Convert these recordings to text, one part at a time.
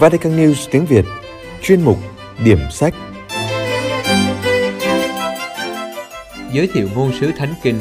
Vatican News tiếng Việt, chuyên mục Điểm sách. Giới thiệu ngôn sứ Thánh Kinh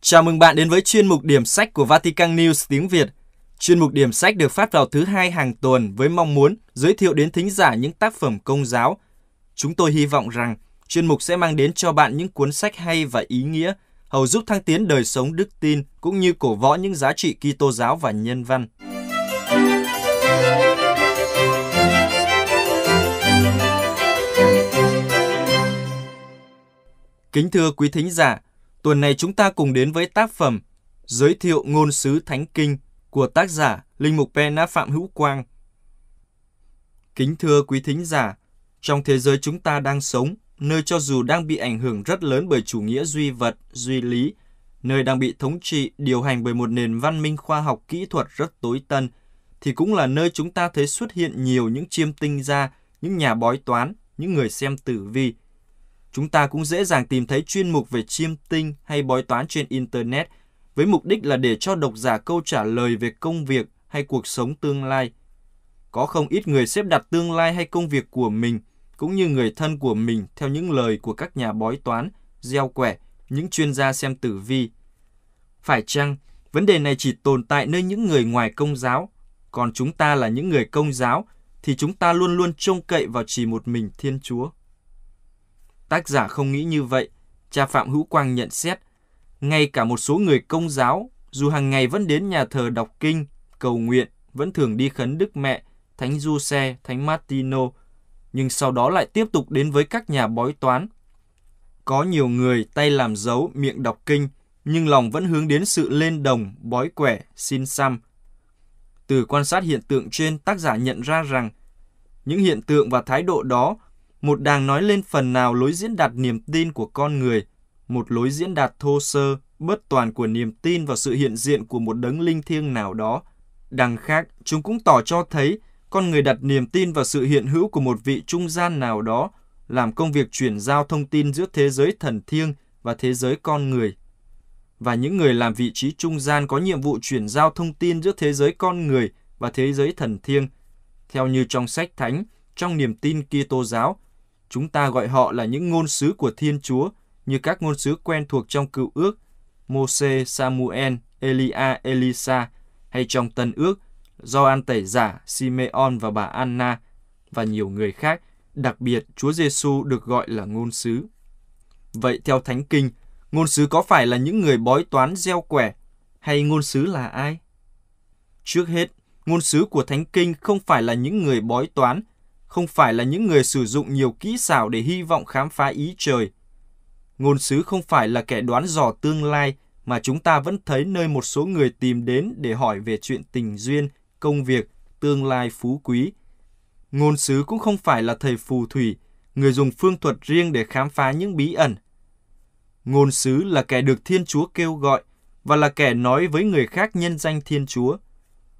Chào mừng bạn đến với chuyên mục điểm sách của Vatican News tiếng Việt. Chuyên mục điểm sách được phát vào thứ hai hàng tuần với mong muốn giới thiệu đến thính giả những tác phẩm công giáo. Chúng tôi hy vọng rằng chuyên mục sẽ mang đến cho bạn những cuốn sách hay và ý nghĩa hầu giúp thăng tiến đời sống đức tin cũng như cổ võ những giá trị Kitô giáo và nhân văn. Kính thưa quý thính giả, tuần này chúng ta cùng đến với tác phẩm Giới thiệu ngôn sứ Thánh Kinh của tác giả Linh Mục Pena Phạm Hữu Quang. Kính thưa quý thính giả, trong thế giới chúng ta đang sống, nơi cho dù đang bị ảnh hưởng rất lớn bởi chủ nghĩa duy vật, duy lý, nơi đang bị thống trị, điều hành bởi một nền văn minh khoa học kỹ thuật rất tối tân, thì cũng là nơi chúng ta thấy xuất hiện nhiều những chiêm tinh gia, những nhà bói toán, những người xem tử vi. Chúng ta cũng dễ dàng tìm thấy chuyên mục về chiêm tinh hay bói toán trên Internet với mục đích là để cho độc giả câu trả lời về công việc hay cuộc sống tương lai. Có không ít người xếp đặt tương lai hay công việc của mình – cũng như người thân của mình theo những lời của các nhà bói toán, gieo quẻ, những chuyên gia xem tử vi. Phải chăng, vấn đề này chỉ tồn tại nơi những người ngoài công giáo, còn chúng ta là những người công giáo thì chúng ta luôn luôn trông cậy vào chỉ một mình Thiên Chúa. Tác giả không nghĩ như vậy, cha Phạm Hữu Quang nhận xét, ngay cả một số người công giáo, dù hàng ngày vẫn đến nhà thờ đọc kinh, cầu nguyện, vẫn thường đi khấn Đức Mẹ, Thánh giuse, Thánh Martino, nhưng sau đó lại tiếp tục đến với các nhà bói toán. Có nhiều người tay làm dấu, miệng đọc kinh, nhưng lòng vẫn hướng đến sự lên đồng, bói quẻ, xin xăm. Từ quan sát hiện tượng trên, tác giả nhận ra rằng những hiện tượng và thái độ đó một đàng nói lên phần nào lối diễn đạt niềm tin của con người, một lối diễn đạt thô sơ, bất toàn của niềm tin vào sự hiện diện của một đấng linh thiêng nào đó. Đằng khác, chúng cũng tỏ cho thấy con người đặt niềm tin vào sự hiện hữu của một vị trung gian nào đó làm công việc chuyển giao thông tin giữa thế giới thần thiêng và thế giới con người. Và những người làm vị trí trung gian có nhiệm vụ chuyển giao thông tin giữa thế giới con người và thế giới thần thiêng. Theo như trong sách thánh, trong niềm tin Kitô giáo, chúng ta gọi họ là những ngôn sứ của Thiên Chúa như các ngôn sứ quen thuộc trong Cựu ước, moses Samuel, Elia, Elisa hay trong Tân ước – do an tẩy giả Simeon và bà Anna và nhiều người khác, đặc biệt Chúa Giêsu được gọi là ngôn sứ. Vậy theo Thánh Kinh, ngôn sứ có phải là những người bói toán gieo quẻ hay ngôn sứ là ai? Trước hết, ngôn sứ của Thánh Kinh không phải là những người bói toán, không phải là những người sử dụng nhiều kỹ xảo để hy vọng khám phá ý trời. Ngôn sứ không phải là kẻ đoán dò tương lai mà chúng ta vẫn thấy nơi một số người tìm đến để hỏi về chuyện tình duyên, công việc, tương lai phú quý. Ngôn sứ cũng không phải là thầy phù thủy, người dùng phương thuật riêng để khám phá những bí ẩn. Ngôn sứ là kẻ được Thiên Chúa kêu gọi và là kẻ nói với người khác nhân danh Thiên Chúa.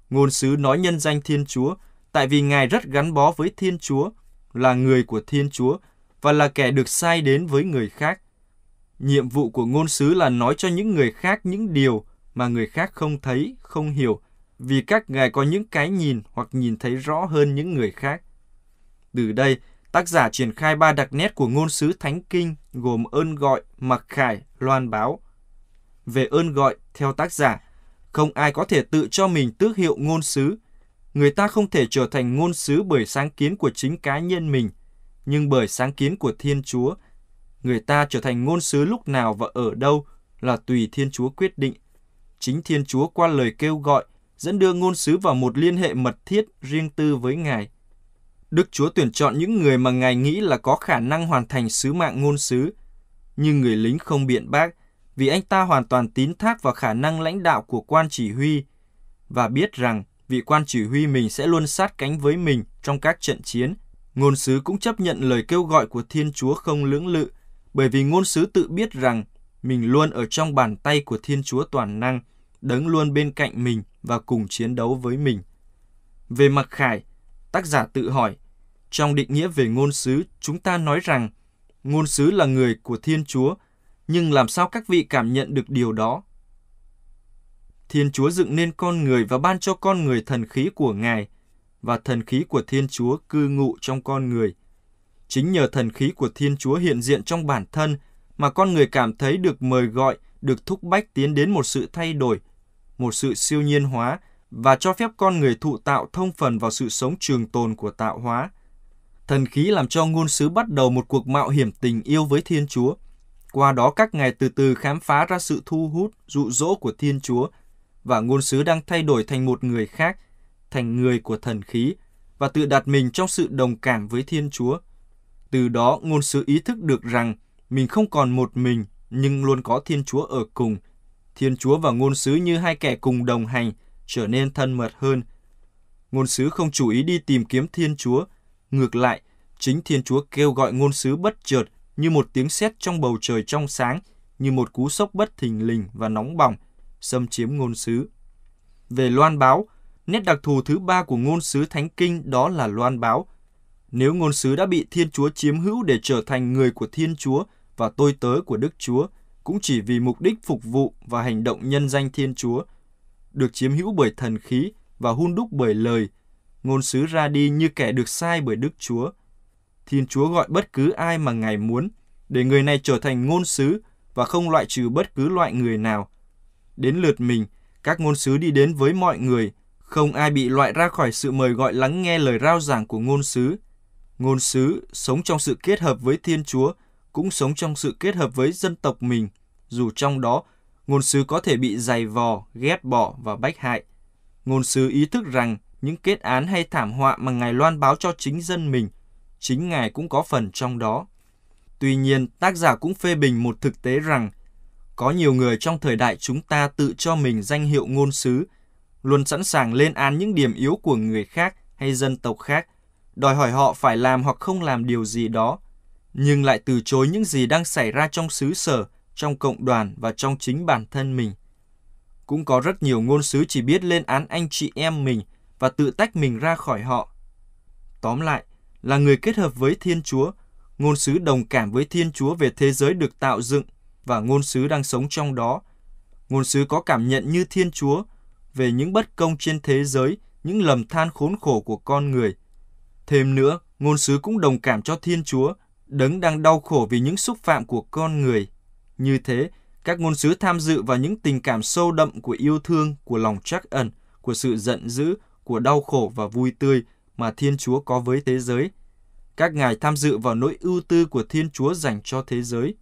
Ngôn sứ nói nhân danh Thiên Chúa tại vì Ngài rất gắn bó với Thiên Chúa, là người của Thiên Chúa và là kẻ được sai đến với người khác. Nhiệm vụ của ngôn sứ là nói cho những người khác những điều mà người khác không thấy, không hiểu – vì các ngài có những cái nhìn hoặc nhìn thấy rõ hơn những người khác. Từ đây, tác giả triển khai ba đặc nét của ngôn sứ thánh kinh gồm ơn gọi, mặc khải, loan báo. Về ơn gọi, theo tác giả, không ai có thể tự cho mình tước hiệu ngôn sứ. Người ta không thể trở thành ngôn sứ bởi sáng kiến của chính cá nhân mình, nhưng bởi sáng kiến của Thiên Chúa. Người ta trở thành ngôn sứ lúc nào và ở đâu là tùy Thiên Chúa quyết định. Chính Thiên Chúa qua lời kêu gọi dẫn đưa ngôn sứ vào một liên hệ mật thiết riêng tư với Ngài. Đức Chúa tuyển chọn những người mà Ngài nghĩ là có khả năng hoàn thành sứ mạng ngôn sứ, nhưng người lính không biện bác vì anh ta hoàn toàn tín thác vào khả năng lãnh đạo của quan chỉ huy và biết rằng vị quan chỉ huy mình sẽ luôn sát cánh với mình trong các trận chiến. Ngôn sứ cũng chấp nhận lời kêu gọi của Thiên Chúa không lưỡng lự, bởi vì ngôn sứ tự biết rằng mình luôn ở trong bàn tay của Thiên Chúa toàn năng, đứng luôn bên cạnh mình và cùng chiến đấu với mình. Về mặc khải, tác giả tự hỏi, trong định nghĩa về ngôn sứ, chúng ta nói rằng ngôn sứ là người của Thiên Chúa, nhưng làm sao các vị cảm nhận được điều đó? Thiên Chúa dựng nên con người và ban cho con người thần khí của Ngài, và thần khí của Thiên Chúa cư ngụ trong con người. Chính nhờ thần khí của Thiên Chúa hiện diện trong bản thân mà con người cảm thấy được mời gọi, được thúc bách tiến đến một sự thay đổi một sự siêu nhiên hóa và cho phép con người thụ tạo thông phần vào sự sống trường tồn của tạo hóa. Thần khí làm cho ngôn sứ bắt đầu một cuộc mạo hiểm tình yêu với Thiên Chúa. Qua đó các ngài từ từ khám phá ra sự thu hút, dụ dỗ của Thiên Chúa và ngôn sứ đang thay đổi thành một người khác, thành người của thần khí và tự đặt mình trong sự đồng cảm với Thiên Chúa. Từ đó ngôn sứ ý thức được rằng mình không còn một mình nhưng luôn có Thiên Chúa ở cùng – Thiên Chúa và ngôn sứ như hai kẻ cùng đồng hành, trở nên thân mật hơn. Ngôn sứ không chủ ý đi tìm kiếm Thiên Chúa, ngược lại, chính Thiên Chúa kêu gọi ngôn sứ bất chợt như một tiếng sét trong bầu trời trong sáng, như một cú sốc bất thình lình và nóng bỏng, xâm chiếm ngôn sứ. Về loan báo, nét đặc thù thứ ba của ngôn sứ thánh kinh đó là loan báo. Nếu ngôn sứ đã bị Thiên Chúa chiếm hữu để trở thành người của Thiên Chúa và tôi tớ của Đức Chúa, cũng chỉ vì mục đích phục vụ và hành động nhân danh Thiên Chúa, được chiếm hữu bởi thần khí và hun đúc bởi lời, ngôn sứ ra đi như kẻ được sai bởi Đức Chúa. Thiên Chúa gọi bất cứ ai mà Ngài muốn, để người này trở thành ngôn sứ và không loại trừ bất cứ loại người nào. Đến lượt mình, các ngôn sứ đi đến với mọi người, không ai bị loại ra khỏi sự mời gọi lắng nghe lời rao giảng của ngôn sứ. Ngôn sứ sống trong sự kết hợp với Thiên Chúa cũng sống trong sự kết hợp với dân tộc mình, dù trong đó ngôn sứ có thể bị dày vò, ghét bỏ và bách hại. Ngôn sứ ý thức rằng những kết án hay thảm họa mà Ngài loan báo cho chính dân mình, chính Ngài cũng có phần trong đó. Tuy nhiên, tác giả cũng phê bình một thực tế rằng có nhiều người trong thời đại chúng ta tự cho mình danh hiệu ngôn sứ, luôn sẵn sàng lên án những điểm yếu của người khác hay dân tộc khác, đòi hỏi họ phải làm hoặc không làm điều gì đó nhưng lại từ chối những gì đang xảy ra trong xứ sở, trong cộng đoàn và trong chính bản thân mình. Cũng có rất nhiều ngôn sứ chỉ biết lên án anh chị em mình và tự tách mình ra khỏi họ. Tóm lại, là người kết hợp với Thiên Chúa, ngôn sứ đồng cảm với Thiên Chúa về thế giới được tạo dựng và ngôn sứ đang sống trong đó. Ngôn sứ có cảm nhận như Thiên Chúa về những bất công trên thế giới, những lầm than khốn khổ của con người. Thêm nữa, ngôn sứ cũng đồng cảm cho Thiên Chúa Đấng đang đau khổ vì những xúc phạm của con người. Như thế, các ngôn sứ tham dự vào những tình cảm sâu đậm của yêu thương, của lòng trắc ẩn, của sự giận dữ, của đau khổ và vui tươi mà Thiên Chúa có với thế giới. Các ngài tham dự vào nỗi ưu tư của Thiên Chúa dành cho thế giới.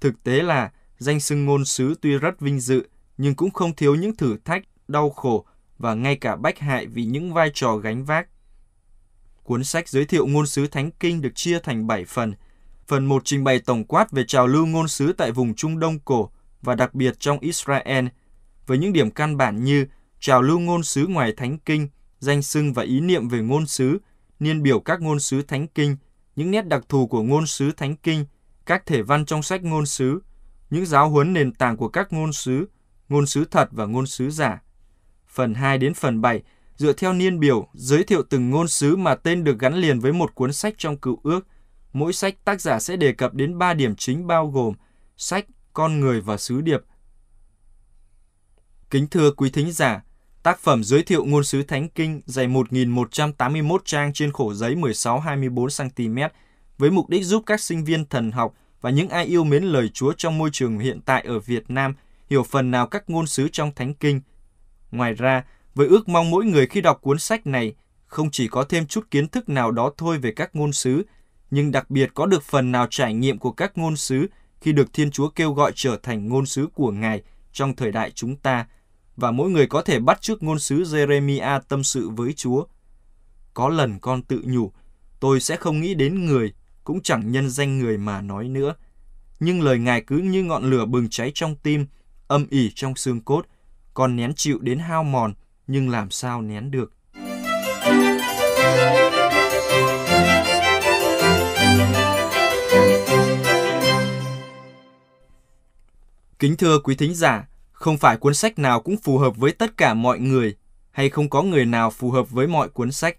Thực tế là danh xưng ngôn sứ tuy rất vinh dự nhưng cũng không thiếu những thử thách, đau khổ và ngay cả bách hại vì những vai trò gánh vác. Cuốn sách giới thiệu ngôn sứ Thánh Kinh được chia thành 7 phần – Phần một trình bày tổng quát về trào lưu ngôn sứ tại vùng Trung Đông cổ và đặc biệt trong Israel, với những điểm căn bản như trào lưu ngôn sứ ngoài thánh kinh, danh xưng và ý niệm về ngôn sứ, niên biểu các ngôn sứ thánh kinh, những nét đặc thù của ngôn sứ thánh kinh, các thể văn trong sách ngôn sứ, những giáo huấn nền tảng của các ngôn sứ, ngôn sứ thật và ngôn sứ giả. Phần 2 đến phần 7 dựa theo niên biểu giới thiệu từng ngôn sứ mà tên được gắn liền với một cuốn sách trong cựu ước – Mỗi sách tác giả sẽ đề cập đến 3 điểm chính bao gồm sách, con người và sứ điệp. Kính thưa quý thính giả, tác phẩm giới thiệu ngôn sứ Thánh Kinh dày 1.181 trang trên khổ giấy 16-24cm với mục đích giúp các sinh viên thần học và những ai yêu mến lời Chúa trong môi trường hiện tại ở Việt Nam hiểu phần nào các ngôn sứ trong Thánh Kinh. Ngoài ra, với ước mong mỗi người khi đọc cuốn sách này không chỉ có thêm chút kiến thức nào đó thôi về các ngôn sứ nhưng đặc biệt có được phần nào trải nghiệm của các ngôn sứ khi được Thiên Chúa kêu gọi trở thành ngôn sứ của Ngài trong thời đại chúng ta và mỗi người có thể bắt chước ngôn sứ Jeremia tâm sự với Chúa. Có lần con tự nhủ, tôi sẽ không nghĩ đến người, cũng chẳng nhân danh người mà nói nữa. Nhưng lời Ngài cứ như ngọn lửa bừng cháy trong tim, âm ỉ trong xương cốt, còn nén chịu đến hao mòn, nhưng làm sao nén được. Kính thưa quý thính giả, không phải cuốn sách nào cũng phù hợp với tất cả mọi người hay không có người nào phù hợp với mọi cuốn sách.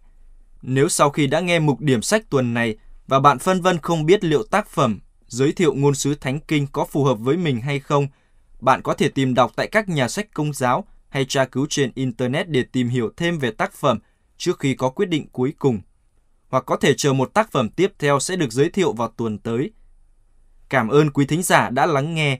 Nếu sau khi đã nghe mục điểm sách tuần này và bạn phân vân không biết liệu tác phẩm giới thiệu ngôn sứ thánh kinh có phù hợp với mình hay không, bạn có thể tìm đọc tại các nhà sách công giáo hay tra cứu trên internet để tìm hiểu thêm về tác phẩm trước khi có quyết định cuối cùng. Hoặc có thể chờ một tác phẩm tiếp theo sẽ được giới thiệu vào tuần tới. Cảm ơn quý thính giả đã lắng nghe